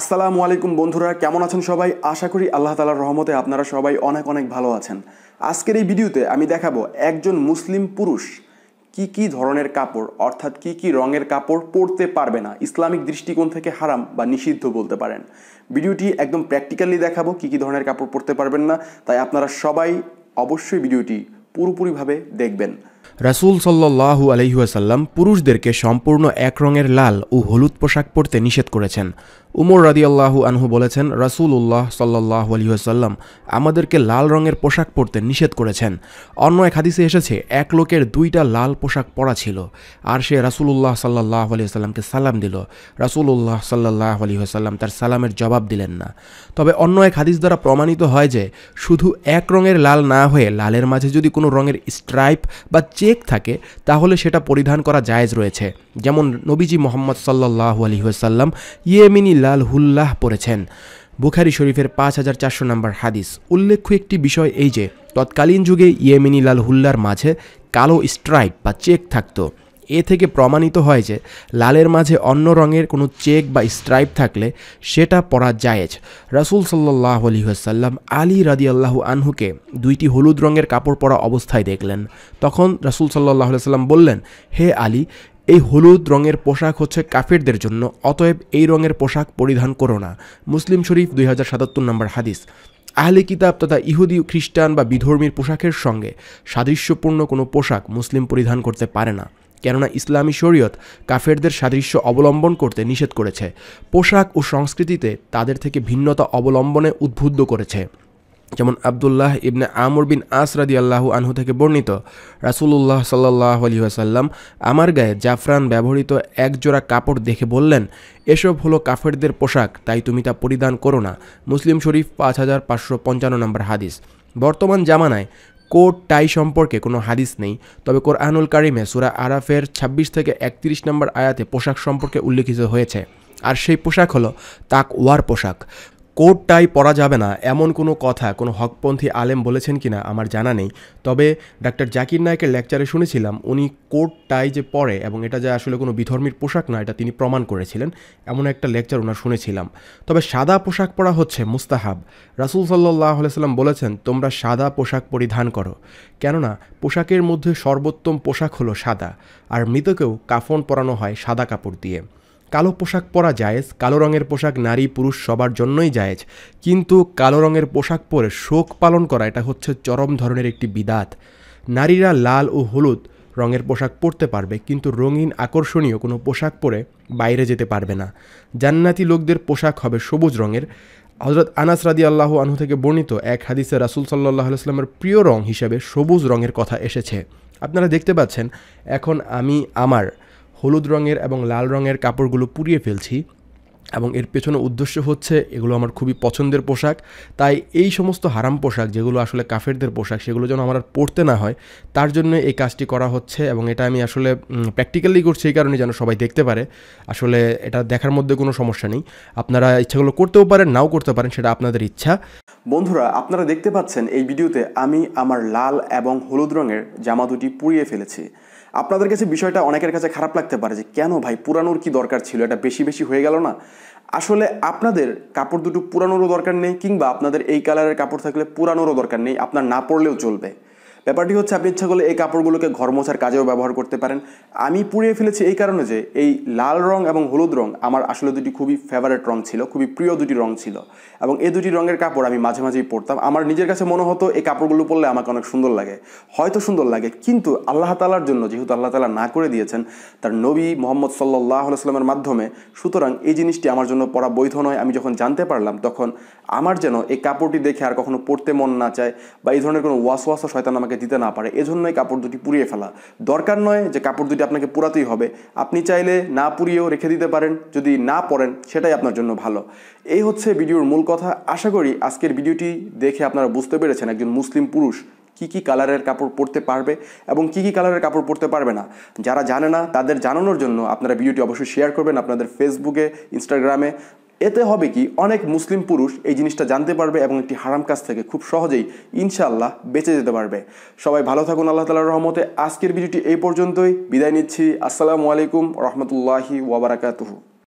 আসসালামু আলাইকুম বন্ধুরা কেমন আছেন সবাই আশা করি আল্লাহ তালার রহমতে আপনারা সবাই অনেক অনেক ভালো আছেন আজকের এই ভিডিওতে আমি দেখাবো একজন মুসলিম পুরুষ কি কি ধরনের কাপড় অর্থাৎ কি কি রঙের কাপড় পরতে পারবে না ইসলামিক দৃষ্টিকোণ থেকে হারাম বা নিষিদ্ধ বলতে পারেন ভিডিওটি একদম প্র্যাকটিক্যালি দেখাবো কি কি ধরনের কাপড় পরতে পারবেন না তাই আপনারা সবাই অবশ্যই ভিডিওটি পুরোপুরিভাবে দেখবেন রাসুল সাল্লাহ আলহিহাসাল্লাম পুরুষদেরকে সম্পূর্ণ এক রঙের লাল ও হলুদ পোশাক পরতে নিষেধ করেছেন উমর রাদিয়াল্লাহু আনহু বলেছেন রাসুল উল্লাহ সাল্লাহ আলহিহাসাল্লাম আমাদেরকে লাল রঙের পোশাক পরতে নিষেধ করেছেন অন্য এক হাদিসে এসেছে এক লোকের দুইটা লাল পোশাক পরা ছিল আর সে উল্লাহ সাল্লাহ আলহিহাসাল্লামকে সালাম দিল উল্লাহ সাল্লাহ আলহিহাসাল্লাম তার সালামের জবাব দিলেন না তবে অন্য এক হাদিস দ্বারা প্রমাণিত হয় যে শুধু এক রঙের লাল না হয়ে লালের মাঝে যদি কোনো রঙের স্ট্রাইপ বা চেক থাকে তাহলে সেটা পরিধান করা জায়েজ রয়েছে যেমন নবীজি মোহাম্মদ সাল্লাহ আলী ওয়াসাল্লাম ইয়েমিনি লাল হুল্লাহ পড়েছেন বুখারি শরীফের পাঁচ হাজার চারশো নম্বর হাদিস উল্লেখ্য একটি বিষয় এই যে তৎকালীন যুগে ইয়েমিনি লাল হুল্লার মাঝে কালো স্ট্রাইপ বা চেক থাকতো এ থেকে প্রমাণিত হয় যে লালের মাঝে অন্য রঙের কোনো চেক বা স্ট্রাইপ থাকলে সেটা পরা জায়েজ রাসুল সাল্লাহ আলহিহাসাল্লাম আলী রাদি আল্লাহ আনহুকে দুইটি হলুদ রঙের কাপড় পরা অবস্থায় দেখলেন তখন রাসুল সাল্লাহ সাল্লাম বললেন হে আলী এই হলুদ রঙের পোশাক হচ্ছে কাফেরদের জন্য অতএব এই রঙের পোশাক পরিধান করো না মুসলিম শরীফ দুই হাজার সাতাত্তর নম্বর হাদিস আহলে কিতাব তথা ইহুদি খ্রিস্টান বা বিধর্মীর পোশাকের সঙ্গে সাদৃশ্যপূর্ণ কোনো পোশাক মুসলিম পরিধান করতে পারে না কেননা ইসলামী শরীয়ত কাফেরদের সাদৃশ্য অবলম্বন করতে নিষেধ করেছে পোশাক ও সংস্কৃতিতে তাদের থেকে ভিন্নতা অবলম্বনে উদ্বুদ্ধ করেছে যেমন আবদুল্লাহ ইবনে আমর বিন আসরাদি আল্লাহু আনহু থেকে বর্ণিত রাসুলুল্লাহ সাল্লাহ আলী আসাল্লাম আমার গায়ে জাফরান ব্যবহৃত একজোড়া কাপড় দেখে বললেন এসব হলো কাফেরদের পোশাক তাই তুমি তা পরিধান করো না মুসলিম শরীফ পাঁচ হাজার পাঁচশো পঞ্চান্ন নম্বর হাদিস বর্তমান জামানায় কোট টাই সম্পর্কে কোনো হাদিস নেই তবে কোরআনুল কারিমে সুরা আরাফের ২৬ থেকে একত্রিশ নম্বর আয়াতে পোশাক সম্পর্কে উল্লেখিত হয়েছে আর সেই পোশাক হলো তাক ওয়ার পোশাক কোট টাই পরা যাবে না এমন কোনো কথা কোনো হকপন্থী আলেম বলেছেন কিনা আমার জানা নেই তবে ডাক্তার জাকির নায়কের লেকচারে শুনেছিলাম উনি কোট টাই যে পরে এবং এটা যে আসলে কোনো বিধর্মীর পোশাক না এটা তিনি প্রমাণ করেছিলেন এমন একটা লেকচার ওনার শুনেছিলাম তবে সাদা পোশাক পরা হচ্ছে মুস্তাহাব রাসুল সাল্লাহ সাল্লাম বলেছেন তোমরা সাদা পোশাক পরিধান করো কেননা পোশাকের মধ্যে সর্বোত্তম পোশাক হলো সাদা আর মৃতকেও কাফন পরানো হয় সাদা কাপড় দিয়ে কালো পোশাক পরা জায়েজ কালো রঙের পোশাক নারী পুরুষ সবার জন্যই জায়েজ কিন্তু কালো রঙের পোশাক পরে শোক পালন করা এটা হচ্ছে চরম ধরনের একটি বিদাত নারীরা লাল ও হলুদ রঙের পোশাক পরতে পারবে কিন্তু রঙিন আকর্ষণীয় কোনো পোশাক পরে বাইরে যেতে পারবে না জান্নাতি লোকদের পোশাক হবে সবুজ রঙের হজরত আনাস রাদি আল্লাহ আনহু থেকে বর্ণিত এক হাদিসে রাসুল সাল্লাহ আসলামের প্রিয় রং হিসেবে সবুজ রঙের কথা এসেছে আপনারা দেখতে পাচ্ছেন এখন আমি আমার হলুদ রঙের এবং লাল রঙের কাপড়গুলো পুড়িয়ে ফেলছি এবং এর পেছনে উদ্দেশ্য হচ্ছে এগুলো আমার খুবই পছন্দের পোশাক তাই এই সমস্ত হারাম পোশাক যেগুলো আসলে কাফেরদের পোশাক সেগুলো যেন আমার পড়তে না হয় তার জন্য এই কাজটি করা হচ্ছে এবং এটা আমি আসলে প্র্যাকটিক্যালি করছি এই কারণে যেন সবাই দেখতে পারে আসলে এটা দেখার মধ্যে কোনো সমস্যা নেই আপনারা ইচ্ছাগুলো করতেও পারেন নাও করতে পারেন সেটা আপনাদের ইচ্ছা বন্ধুরা আপনারা দেখতে পাচ্ছেন এই ভিডিওতে আমি আমার লাল এবং হলুদ রঙের জামা দুটি পুড়িয়ে ফেলেছি আপনাদের কাছে বিষয়টা অনেকের কাছে খারাপ লাগতে পারে যে কেন ভাই পুরানোর কি দরকার ছিল এটা বেশি বেশি হয়ে গেল না আসলে আপনাদের কাপড় দুটো পুরানোরও দরকার নেই কিংবা আপনাদের এই কালারের কাপড় থাকলে পুরানোরও দরকার নেই আপনার না পড়লেও চলবে ব্যাপারটি হচ্ছে আপনি ইচ্ছা করলে এই কাপড়গুলোকে ঘর মোছার কাজেও ব্যবহার করতে পারেন আমি পুড়িয়ে ফেলেছি এই কারণে যে এই লাল রং এবং হলুদ রং আমার আসলে দুটি খুবই ফেভারেট রং ছিল খুবই প্রিয় দুটি রং ছিল এবং এই দুটি রঙের কাপড় আমি মাঝে মাঝেই পরতাম আমার নিজের কাছে মনে হতো এই কাপড়গুলো পরলে আমাকে অনেক সুন্দর লাগে হয়তো সুন্দর লাগে কিন্তু আল্লাহ তালার জন্য যেহেতু আল্লাহ তালা না করে দিয়েছেন তার নবী মোহাম্মদ সাল্লাহ সাল্লামের মাধ্যমে সুতরাং এই জিনিসটি আমার জন্য পড়া বৈধ নয় আমি যখন জানতে পারলাম তখন আমার যেন এই কাপড়টি দেখে আর কখনো পড়তে মন না চায় বা এই ধরনের কোনো ওয়াসওয়াসা হয়তো আমাকে আপনাকে দিতে না পারে এজন্যই কাপড় দুটি পুড়িয়ে ফেলা দরকার নয় যে কাপড় দুটি আপনাকে পুরাতেই হবে আপনি চাইলে না পুড়িয়েও রেখে দিতে পারেন যদি না পড়েন সেটাই আপনার জন্য ভালো এই হচ্ছে ভিডিওর মূল কথা আশা করি আজকের ভিডিওটি দেখে আপনারা বুঝতে পেরেছেন একজন মুসলিম পুরুষ কি কি কালারের কাপড় পরতে পারবে এবং কি কি কালারের কাপড় পরতে পারবে না যারা জানে না তাদের জানানোর জন্য আপনারা ভিডিওটি অবশ্যই শেয়ার করবেন আপনাদের ফেসবুকে ইনস্টাগ্রামে এতে হবে কি অনেক মুসলিম পুরুষ এই জিনিসটা জানতে পারবে এবং একটি হারাম কাজ থেকে খুব সহজেই ইনশাআল্লাহ বেঁচে যেতে পারবে সবাই ভালো থাকুন আল্লাহ তালার রহমতে আজকের ভিডিওটি এই পর্যন্তই বিদায় নিচ্ছি আসসালামু আলাইকুম রহমতুল্লাহি ওয়াবারাকাতুহু